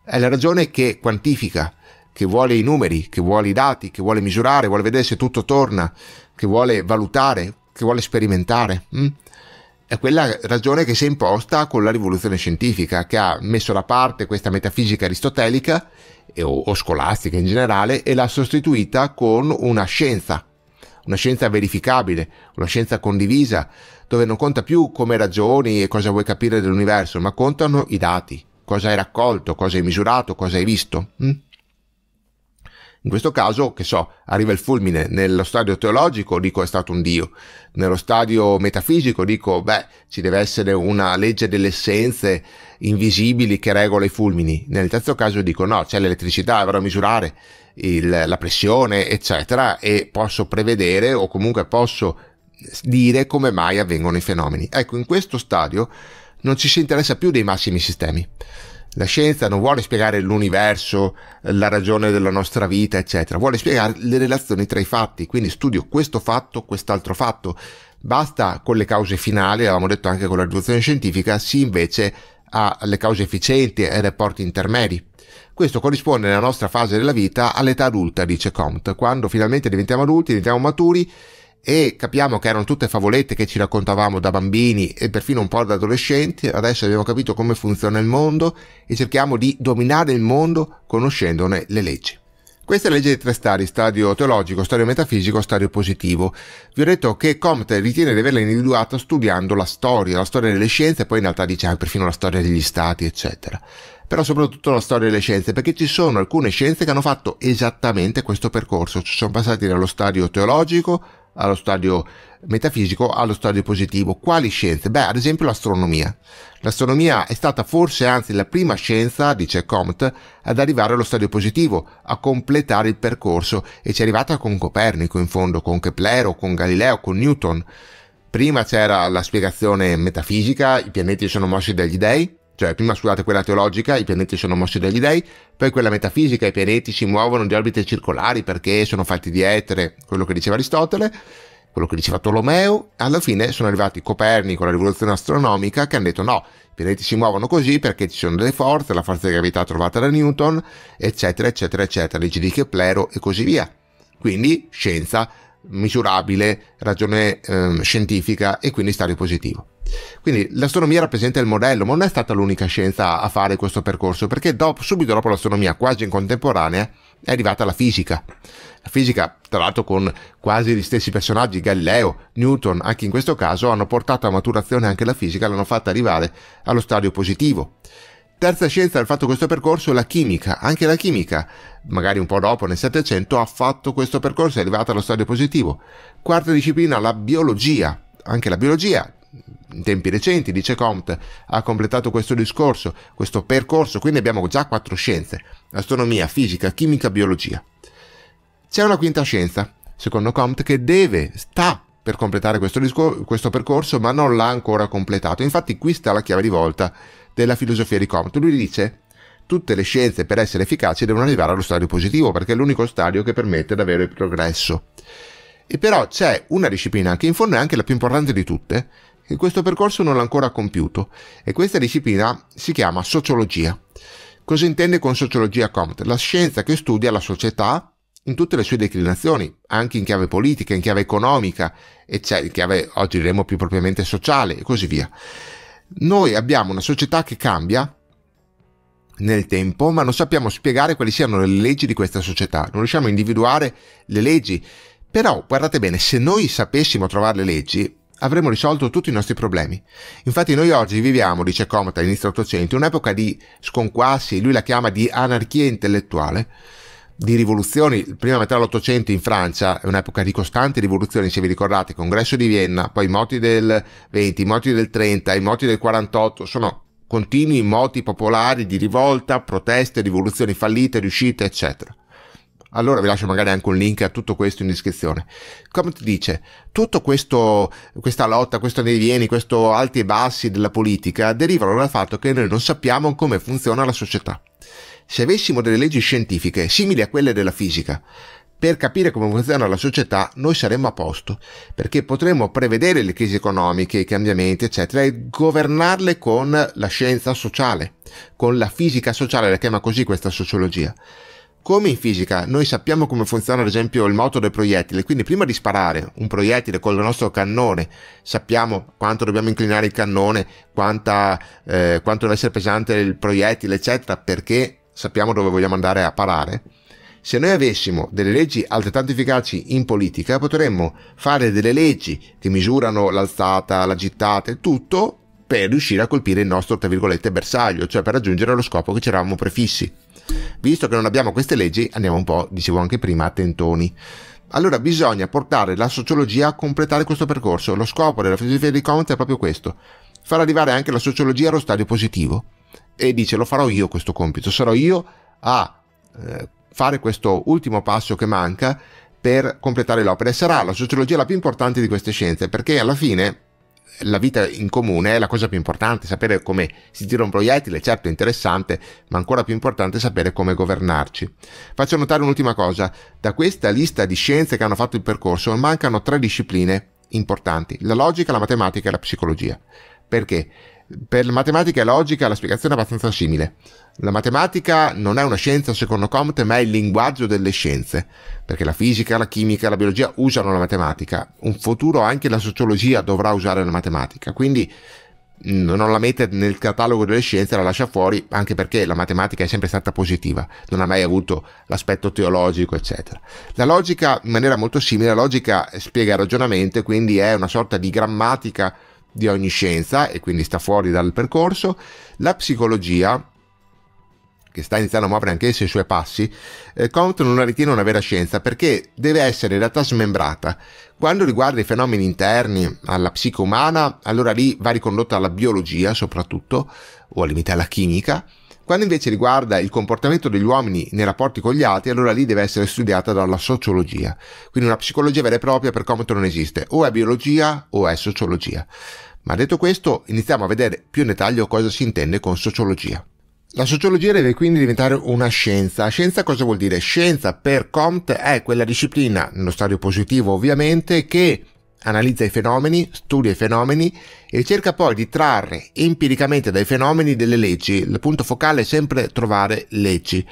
È la ragione che quantifica, che vuole i numeri, che vuole i dati, che vuole misurare, vuole vedere se tutto torna, che vuole valutare, che vuole sperimentare. Mm? È quella ragione che si è imposta con la rivoluzione scientifica, che ha messo da parte questa metafisica aristotelica o scolastica in generale e l'ha sostituita con una scienza, una scienza verificabile, una scienza condivisa, dove non conta più come ragioni e cosa vuoi capire dell'universo, ma contano i dati cosa hai raccolto, cosa hai misurato, cosa hai visto. Mm? In questo caso, che so, arriva il fulmine, nello stadio teologico dico è stato un Dio, nello stadio metafisico dico, beh, ci deve essere una legge delle essenze invisibili che regola i fulmini, nel terzo caso dico no, c'è l'elettricità, avrò a misurare il, la pressione, eccetera, e posso prevedere o comunque posso dire come mai avvengono i fenomeni. Ecco, in questo stadio non ci si interessa più dei massimi sistemi. La scienza non vuole spiegare l'universo, la ragione della nostra vita, eccetera, vuole spiegare le relazioni tra i fatti, quindi studio questo fatto, quest'altro fatto. Basta con le cause finali, avevamo detto anche con la rivoluzione scientifica, si invece alle cause efficienti e ai rapporti intermedi. Questo corrisponde nella nostra fase della vita all'età adulta, dice Comte, quando finalmente diventiamo adulti, diventiamo maturi e capiamo che erano tutte favolette che ci raccontavamo da bambini e perfino un po' da adolescenti, adesso abbiamo capito come funziona il mondo e cerchiamo di dominare il mondo conoscendone le leggi. Questa è la legge dei tre stadi, stadio teologico, stadio metafisico, stadio positivo. Vi ho detto che Comte ritiene di averla individuata studiando la storia, la storia delle scienze, e poi in realtà dice anche perfino la storia degli stati, eccetera. Però soprattutto la storia delle scienze, perché ci sono alcune scienze che hanno fatto esattamente questo percorso. Ci sono passati dallo stadio teologico allo stadio metafisico allo stadio positivo. Quali scienze? Beh, ad esempio l'astronomia. L'astronomia è stata forse anzi la prima scienza, dice Comte, ad arrivare allo stadio positivo, a completare il percorso e ci è arrivata con Copernico in fondo, con Keplero, con Galileo, con Newton. Prima c'era la spiegazione metafisica, i pianeti sono mossi dagli dei, cioè, prima scusate quella teologica, i pianeti sono mossi dagli dei, poi quella metafisica, i pianeti si muovono di orbite circolari perché sono fatti di etere, quello che diceva Aristotele, quello che diceva Tolomeo, alla fine sono arrivati Copernico, la rivoluzione astronomica, che hanno detto no, i pianeti si muovono così perché ci sono delle forze, la forza di gravità trovata da Newton, eccetera, eccetera, eccetera, leggi di Keplero e così via. Quindi scienza misurabile, ragione eh, scientifica e quindi stadio positivo. Quindi l'astronomia rappresenta il modello, ma non è stata l'unica scienza a fare questo percorso, perché dopo, subito dopo l'astronomia, quasi in contemporanea, è arrivata la fisica. La fisica, tra l'altro con quasi gli stessi personaggi, Galileo, Newton, anche in questo caso, hanno portato a maturazione anche la fisica, l'hanno fatta arrivare allo stadio positivo. Terza scienza che ha fatto questo percorso è la chimica. Anche la chimica magari un po' dopo, nel Settecento, ha fatto questo percorso, è arrivata allo stadio positivo. Quarta disciplina, la biologia. Anche la biologia, in tempi recenti, dice Comte, ha completato questo discorso, questo percorso, quindi abbiamo già quattro scienze, astronomia, fisica, chimica, biologia. C'è una quinta scienza, secondo Comte, che deve, sta per completare questo, discor- questo percorso, ma non l'ha ancora completato. Infatti qui sta la chiave di volta della filosofia di Comte. Lui dice tutte le scienze per essere efficaci devono arrivare allo stadio positivo perché è l'unico stadio che permette davvero il progresso. E però c'è una disciplina che in fondo è anche la più importante di tutte, che questo percorso non l'ha ancora compiuto, e questa disciplina si chiama sociologia. Cosa intende con sociologia Comte? La scienza che studia la società in tutte le sue declinazioni, anche in chiave politica, in chiave economica, eccetera, in chiave oggi diremo più propriamente sociale e così via. Noi abbiamo una società che cambia nel tempo, ma non sappiamo spiegare quali siano le leggi di questa società, non riusciamo a individuare le leggi. Però, guardate bene, se noi sapessimo trovare le leggi, avremmo risolto tutti i nostri problemi. Infatti noi oggi viviamo, dice Comata all'inizio dell'Ottocento, un'epoca di sconquassi, lui la chiama di anarchia intellettuale, di rivoluzioni, prima metà dell'Ottocento in Francia è un'epoca di costante rivoluzioni, se vi ricordate, congresso di Vienna, poi i moti del 20, i moti del 30, i moti del 48, sono Continui moti popolari di rivolta, proteste, rivoluzioni fallite, riuscite, eccetera. Allora vi lascio magari anche un link a tutto questo in descrizione. Come ti dice, tutta questa lotta, questo nei vieni, questo alti e bassi della politica derivano dal fatto che noi non sappiamo come funziona la società. Se avessimo delle leggi scientifiche simili a quelle della fisica, per capire come funziona la società, noi saremmo a posto, perché potremmo prevedere le crisi economiche, i cambiamenti, eccetera, e governarle con la scienza sociale, con la fisica sociale, la chiama così questa sociologia. Come in fisica, noi sappiamo come funziona ad esempio il moto del proiettile, quindi prima di sparare un proiettile con il nostro cannone, sappiamo quanto dobbiamo inclinare il cannone, quanta, eh, quanto deve essere pesante il proiettile, eccetera, perché sappiamo dove vogliamo andare a parare. Se noi avessimo delle leggi altrettanto efficaci in politica, potremmo fare delle leggi che misurano l'alzata, la gittata e tutto per riuscire a colpire il nostro, tra virgolette, bersaglio, cioè per raggiungere lo scopo che ci eravamo prefissi. Visto che non abbiamo queste leggi, andiamo un po', dicevo anche prima, a tentoni. Allora bisogna portare la sociologia a completare questo percorso. Lo scopo della filosofia di Comte è proprio questo, far arrivare anche la sociologia allo stadio positivo. E dice, lo farò io questo compito, sarò io a eh, fare questo ultimo passo che manca per completare l'opera e sarà la sociologia la più importante di queste scienze perché alla fine la vita in comune è la cosa più importante, sapere come si tira un proiettile, certo interessante, ma ancora più importante sapere come governarci. Faccio notare un'ultima cosa, da questa lista di scienze che hanno fatto il percorso mancano tre discipline importanti, la logica, la matematica e la psicologia. Perché? per matematica e logica la spiegazione è abbastanza simile. La matematica non è una scienza secondo Comte, ma è il linguaggio delle scienze, perché la fisica, la chimica, la biologia usano la matematica. Un futuro anche la sociologia dovrà usare la matematica, quindi non la mette nel catalogo delle scienze, la lascia fuori, anche perché la matematica è sempre stata positiva, non ha mai avuto l'aspetto teologico, eccetera. La logica, in maniera molto simile, la logica spiega il ragionamento, quindi è una sorta di grammatica di ogni scienza e quindi sta fuori dal percorso, la psicologia, che sta iniziando a muovere anch'essa i suoi passi, eh, Compton non la ritiene una vera scienza perché deve essere in realtà smembrata. Quando riguarda i fenomeni interni alla psico umana, allora lì va ricondotta alla biologia soprattutto, o al limite alla chimica, quando invece riguarda il comportamento degli uomini nei rapporti con gli altri, allora lì deve essere studiata dalla sociologia. Quindi una psicologia vera e propria per Cometon non esiste, o è biologia o è sociologia. Ma detto questo, iniziamo a vedere più in dettaglio cosa si intende con sociologia. La sociologia deve quindi diventare una scienza. Scienza cosa vuol dire? Scienza per Comte è quella disciplina, nello stadio positivo ovviamente, che analizza i fenomeni, studia i fenomeni e cerca poi di trarre empiricamente dai fenomeni delle leggi. Il punto focale è sempre trovare leggi,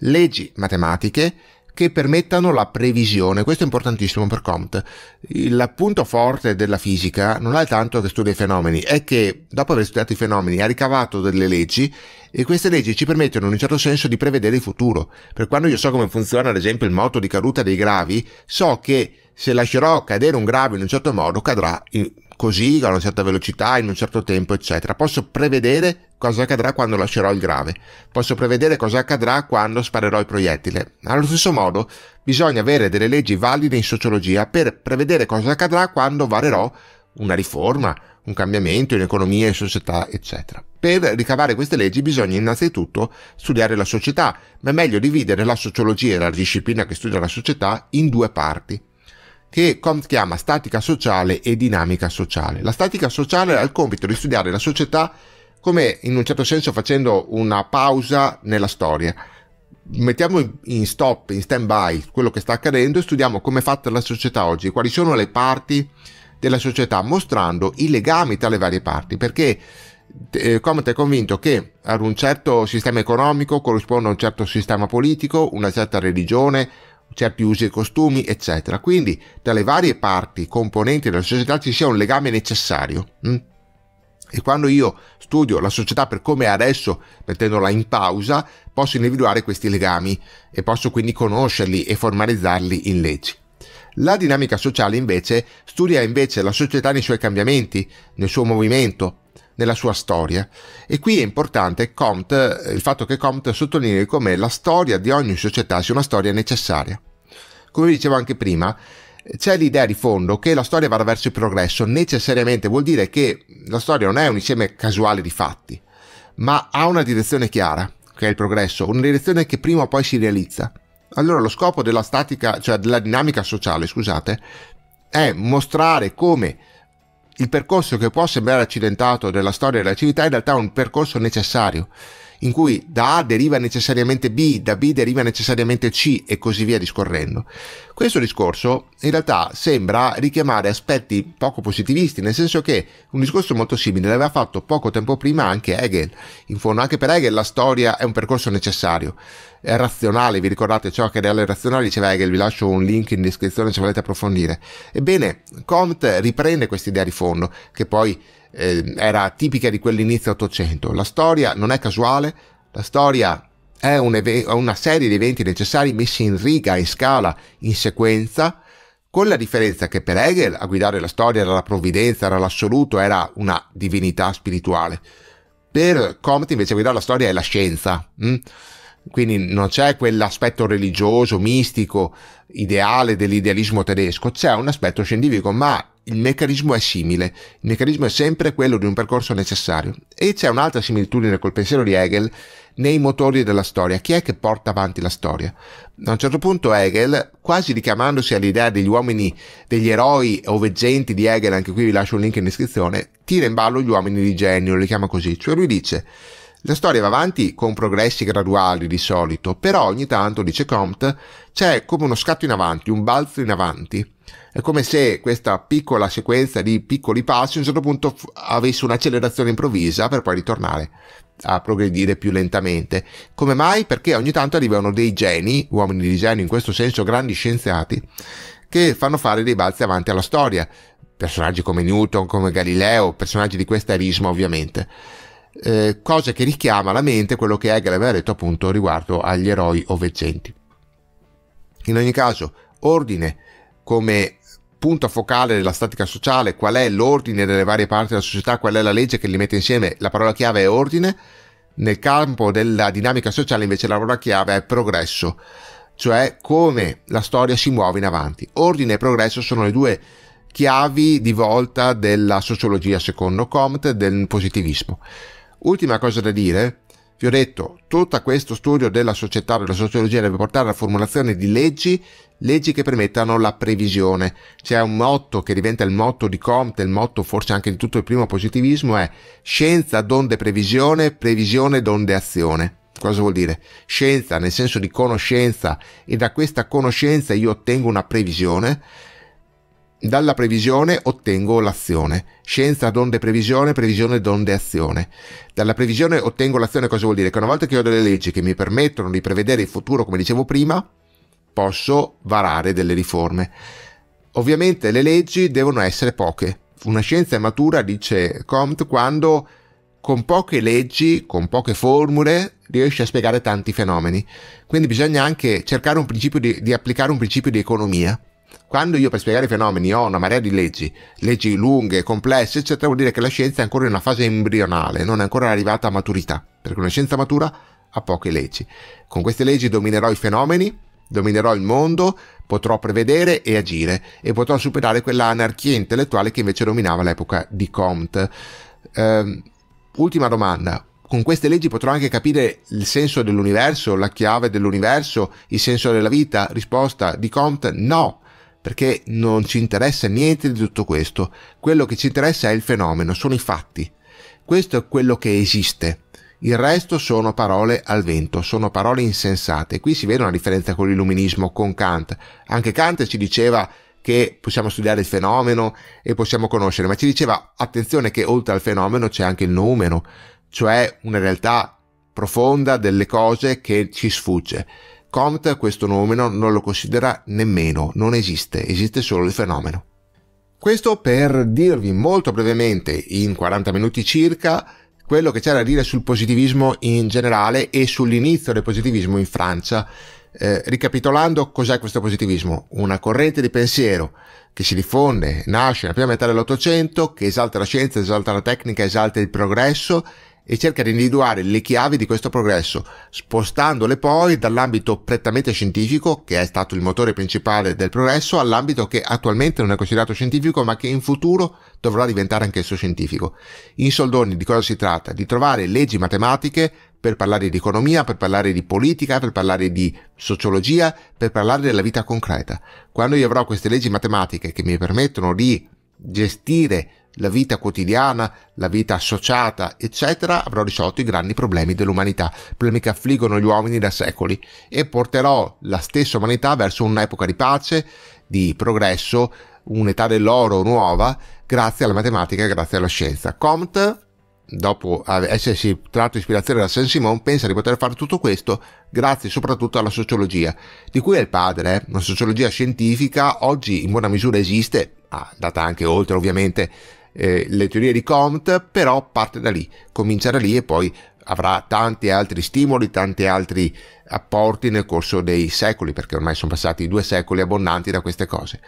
leggi matematiche che permettano la previsione. Questo è importantissimo per Comte. Il punto forte della fisica non è tanto che studia i fenomeni, è che dopo aver studiato i fenomeni ha ricavato delle leggi e queste leggi ci permettono in un certo senso di prevedere il futuro. Per quando io so come funziona ad esempio il moto di caduta dei gravi, so che se lascerò cadere un grave in un certo modo, cadrà in, così, a una certa velocità, in un certo tempo, eccetera. Posso prevedere cosa accadrà quando lascerò il grave, posso prevedere cosa accadrà quando sparerò il proiettile. Allo stesso modo, bisogna avere delle leggi valide in sociologia per prevedere cosa accadrà quando varerò una riforma, un cambiamento in economia e società, eccetera. Per ricavare queste leggi bisogna innanzitutto studiare la società, ma è meglio dividere la sociologia e la disciplina che studia la società in due parti che Comte chiama statica sociale e dinamica sociale. La statica sociale ha il compito di studiare la società come in un certo senso facendo una pausa nella storia. Mettiamo in stop, in stand by quello che sta accadendo e studiamo come è fatta la società oggi, quali sono le parti della società, mostrando i legami tra le varie parti, perché eh, Comte è convinto che ad un certo sistema economico corrisponda un certo sistema politico, una certa religione, certi usi e costumi, eccetera. Quindi tra le varie parti, componenti della società ci sia un legame necessario. Hm? E quando io studio la società per come è adesso, mettendola in pausa, posso individuare questi legami e posso quindi conoscerli e formalizzarli in leggi. La dinamica sociale invece studia invece la società nei suoi cambiamenti, nel suo movimento, nella sua storia. E qui è importante Comte, il fatto che Comte sottolinei come la storia di ogni società sia una storia necessaria. Come dicevo anche prima, c'è l'idea di fondo che la storia vada verso il progresso, necessariamente vuol dire che la storia non è un insieme casuale di fatti, ma ha una direzione chiara, che è il progresso, una direzione che prima o poi si realizza. Allora lo scopo della statica, cioè della dinamica sociale, scusate, è mostrare come il percorso che può sembrare accidentato della storia della civiltà in realtà è un percorso necessario, in cui da A deriva necessariamente B, da B deriva necessariamente C e così via discorrendo. Questo discorso in realtà sembra richiamare aspetti poco positivisti, nel senso che un discorso molto simile l'aveva fatto poco tempo prima anche Hegel. In fondo anche per Hegel la storia è un percorso necessario razionale, vi ricordate ciò che era razionale, diceva Hegel, vi lascio un link in descrizione se volete approfondire. Ebbene, Comte riprende questa idea di fondo, che poi eh, era tipica di quell'inizio 800. La storia non è casuale, la storia è un ev- una serie di eventi necessari messi in riga, in scala, in sequenza, con la differenza che per Hegel a guidare la storia era la provvidenza, era l'assoluto, era una divinità spirituale. Per Comte invece a guidare la storia è la scienza. Mm? Quindi non c'è quell'aspetto religioso, mistico, ideale dell'idealismo tedesco, c'è un aspetto scientifico, ma il meccanismo è simile, il meccanismo è sempre quello di un percorso necessario. E c'è un'altra similitudine col pensiero di Hegel nei motori della storia. Chi è che porta avanti la storia? A un certo punto Hegel, quasi richiamandosi all'idea degli uomini, degli eroi o veggenti di Hegel, anche qui vi lascio un link in descrizione, tira in ballo gli uomini di genio, li chiama così. Cioè lui dice la storia va avanti con progressi graduali di solito, però ogni tanto, dice Comte, c'è come uno scatto in avanti, un balzo in avanti. È come se questa piccola sequenza di piccoli passi a un certo punto avesse un'accelerazione improvvisa per poi ritornare a progredire più lentamente. Come mai? Perché ogni tanto arrivano dei geni, uomini di genio in questo senso, grandi scienziati, che fanno fare dei balzi avanti alla storia. Personaggi come Newton, come Galileo, personaggi di quest'erismo ovviamente. Eh, cosa che richiama alla mente quello che Hegel aveva detto appunto riguardo agli eroi oveggenti. In ogni caso, ordine come punto focale della statica sociale, qual è l'ordine delle varie parti della società, qual è la legge che li mette insieme, la parola chiave è ordine, nel campo della dinamica sociale invece la parola chiave è progresso, cioè come la storia si muove in avanti. Ordine e progresso sono le due chiavi di volta della sociologia secondo Comte del positivismo. Ultima cosa da dire, vi ho detto, tutto questo studio della società della sociologia deve portare alla formulazione di leggi, leggi che permettano la previsione. C'è un motto che diventa il motto di Comte, il motto forse anche di tutto il primo positivismo è scienza donde previsione, previsione donde azione. Cosa vuol dire? Scienza nel senso di conoscenza e da questa conoscenza io ottengo una previsione dalla previsione ottengo l'azione. Scienza d'onde previsione, previsione d'onde azione. Dalla previsione ottengo l'azione, cosa vuol dire? Che una volta che ho delle leggi che mi permettono di prevedere il futuro, come dicevo prima, posso varare delle riforme. Ovviamente le leggi devono essere poche. Una scienza è matura, dice Comte, quando con poche leggi, con poche formule, riesce a spiegare tanti fenomeni. Quindi bisogna anche cercare un principio di, di applicare un principio di economia quando io per spiegare i fenomeni ho una marea di leggi, leggi lunghe, complesse, eccetera, vuol dire che la scienza è ancora in una fase embrionale, non è ancora arrivata a maturità, perché una scienza matura ha poche leggi. Con queste leggi dominerò i fenomeni, dominerò il mondo, potrò prevedere e agire e potrò superare quell'anarchia intellettuale che invece dominava l'epoca di Comte. Ehm, ultima domanda. Con queste leggi potrò anche capire il senso dell'universo, la chiave dell'universo, il senso della vita? Risposta di Comte no, perché non ci interessa niente di tutto questo. Quello che ci interessa è il fenomeno, sono i fatti. Questo è quello che esiste. Il resto sono parole al vento, sono parole insensate. Qui si vede una differenza con l'illuminismo, con Kant. Anche Kant ci diceva che possiamo studiare il fenomeno e possiamo conoscere, ma ci diceva attenzione che oltre al fenomeno c'è anche il numero, cioè una realtà profonda delle cose che ci sfugge. Comte questo fenomeno non lo considera nemmeno, non esiste, esiste solo il fenomeno. Questo per dirvi molto brevemente, in 40 minuti circa, quello che c'era da dire sul positivismo in generale e sull'inizio del positivismo in Francia. Eh, ricapitolando, cos'è questo positivismo? Una corrente di pensiero che si diffonde, nasce nella prima metà dell'Ottocento, che esalta la scienza, esalta la tecnica, esalta il progresso e cerca di individuare le chiavi di questo progresso, spostandole poi dall'ambito prettamente scientifico, che è stato il motore principale del progresso, all'ambito che attualmente non è considerato scientifico, ma che in futuro dovrà diventare anch'esso scientifico. In soldoni di cosa si tratta? Di trovare leggi matematiche per parlare di economia, per parlare di politica, per parlare di sociologia, per parlare della vita concreta. Quando io avrò queste leggi matematiche che mi permettono di gestire la vita quotidiana, la vita associata, eccetera, avrò risolto i grandi problemi dell'umanità, problemi che affliggono gli uomini da secoli, e porterò la stessa umanità verso un'epoca di pace, di progresso, un'età dell'oro nuova, grazie alla matematica e grazie alla scienza. Comte, dopo essersi tratto ispirazione da Saint-Simon, pensa di poter fare tutto questo grazie soprattutto alla sociologia, di cui è il padre, eh? una sociologia scientifica oggi in buona misura esiste, ah, data anche oltre ovviamente eh, le teorie di Comte, però parte da lì, comincia da lì e poi avrà tanti altri stimoli, tanti altri apporti nel corso dei secoli, perché ormai sono passati due secoli abbondanti da queste cose.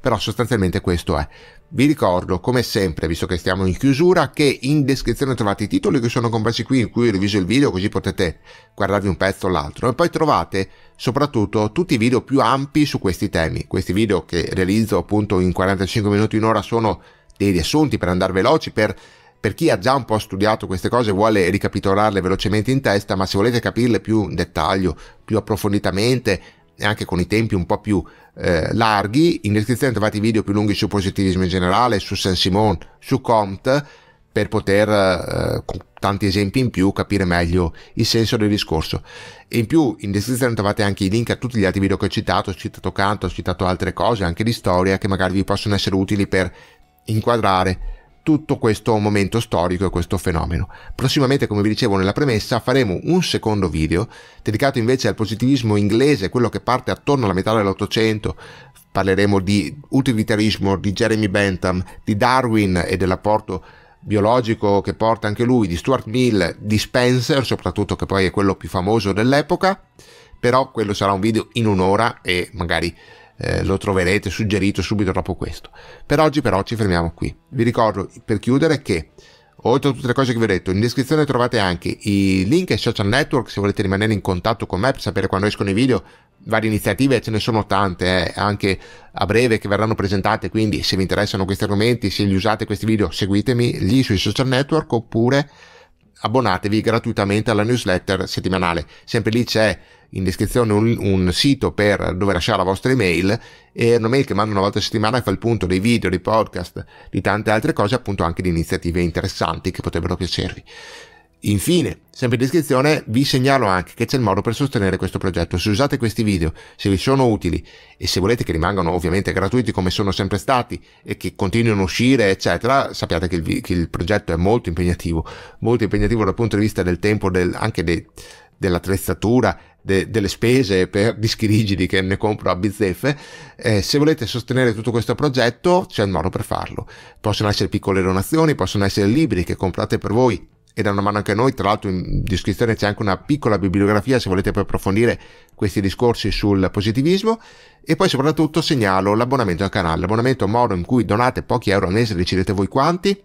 Però sostanzialmente questo è. Vi ricordo, come sempre, visto che stiamo in chiusura, che in descrizione trovate i titoli che sono compresi qui, in cui ho riviso il video, così potete guardarvi un pezzo o l'altro. E poi trovate soprattutto tutti i video più ampi su questi temi. Questi video che realizzo appunto in 45 minuti, un'ora, sono dei riassunti per andare veloci, per, per chi ha già un po' studiato queste cose e vuole ricapitolarle velocemente in testa, ma se volete capirle più in dettaglio, più approfonditamente, e anche con i tempi un po' più eh, larghi, in descrizione trovate i video più lunghi su positivismo in generale, su Saint Simon, su Comte, per poter eh, con tanti esempi in più capire meglio il senso del discorso. E in più in descrizione trovate anche i link a tutti gli altri video che ho citato, ho citato Canto, ho citato altre cose anche di storia che magari vi possono essere utili per inquadrare tutto questo momento storico e questo fenomeno. Prossimamente, come vi dicevo nella premessa, faremo un secondo video dedicato invece al positivismo inglese, quello che parte attorno alla metà dell'Ottocento. Parleremo di utilitarismo, di Jeremy Bentham, di Darwin e dell'apporto biologico che porta anche lui, di Stuart Mill, di Spencer, soprattutto che poi è quello più famoso dell'epoca. Però quello sarà un video in un'ora e magari eh, lo troverete suggerito subito dopo questo. Per oggi però ci fermiamo qui. Vi ricordo per chiudere che Oltre a tutte le cose che vi ho detto, in descrizione trovate anche i link ai social network se volete rimanere in contatto con me per sapere quando escono i video, varie iniziative, ce ne sono tante, eh, anche a breve che verranno presentate, quindi se vi interessano questi argomenti, se li usate questi video, seguitemi lì sui social network oppure abbonatevi gratuitamente alla newsletter settimanale. Sempre lì c'è in descrizione un, un sito per dove lasciare la vostra email e una mail che mando una volta a settimana e fa il punto dei video, dei podcast, di tante altre cose, appunto anche di iniziative interessanti che potrebbero piacervi. Infine, sempre in descrizione, vi segnalo anche che c'è il modo per sostenere questo progetto. Se usate questi video, se vi sono utili e se volete che rimangano ovviamente gratuiti come sono sempre stati e che continuino a uscire, eccetera, sappiate che il, che il progetto è molto impegnativo, molto impegnativo dal punto di vista del tempo, del, anche de, dell'attrezzatura de, delle spese per dischi rigidi che ne compro a bizzeffe, eh, se volete sostenere tutto questo progetto c'è il modo per farlo. Possono essere piccole donazioni, possono essere libri che comprate per voi e danno una mano anche a noi. Tra l'altro, in descrizione c'è anche una piccola bibliografia se volete poi approfondire questi discorsi sul positivismo. E poi, soprattutto, segnalo l'abbonamento al canale. L'abbonamento è un modo in cui donate pochi euro al mese, decidete voi quanti.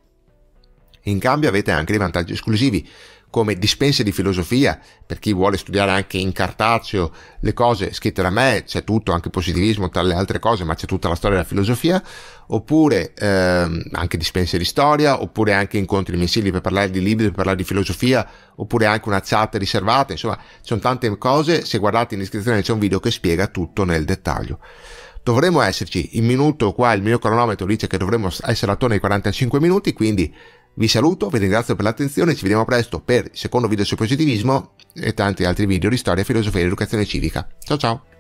In cambio, avete anche dei vantaggi esclusivi come dispense di filosofia per chi vuole studiare anche in cartaceo le cose scritte da me, c'è tutto, anche positivismo tra le altre cose, ma c'è tutta la storia della filosofia, oppure ehm, anche dispense di storia, oppure anche incontri mensili per parlare di libri, per parlare di filosofia, oppure anche una chat riservata, insomma, ci sono tante cose, se guardate in descrizione c'è un video che spiega tutto nel dettaglio dovremmo esserci in minuto qua il mio cronometro dice che dovremmo essere attorno ai 45 minuti quindi vi saluto, vi ringrazio per l'attenzione, ci vediamo presto per il secondo video sul positivismo e tanti altri video di storia, filosofia ed educazione civica. Ciao ciao!